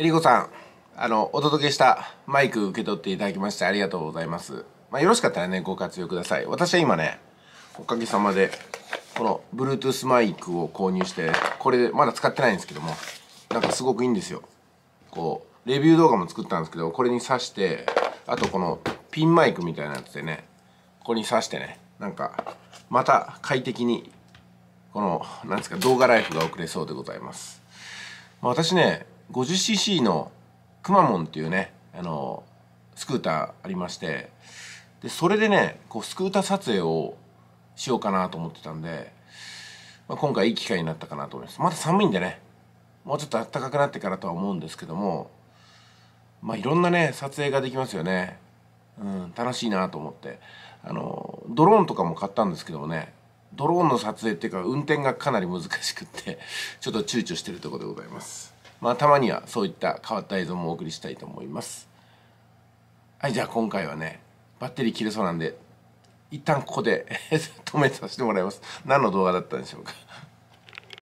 えりこさん、あの、お届けしたマイク受け取っていただきましてありがとうございます。まあ、よろしかったらね、ご活用ください。私は今ね、おかげさまで、この Bluetooth マイクを購入して、これでまだ使ってないんですけども、なんかすごくいいんですよ。こう、レビュー動画も作ったんですけど、これに挿して、あとこのピンマイクみたいなやつでね、ここに挿してね、なんか、また快適に、この、なんですか、動画ライフが送れそうでございます。まあ、私ね、50cc のくまモンっていうねあのスクーターありましてでそれでねこうスクーター撮影をしようかなと思ってたんで、まあ、今回いい機会になったかなと思いますまだ寒いんでねもうちょっと暖かくなってからとは思うんですけどもまあいろんなね撮影ができますよね、うん、楽しいなと思ってあのドローンとかも買ったんですけどもねドローンの撮影っていうか運転がかなり難しくってちょっと躊躇してるとこでございます。まあ、たまにはそういった変わった映像もお送りしたいと思いますはいじゃあ今回はねバッテリー切れそうなんで一旦ここで 止めさせてもらいます何の動画だったんでしょうか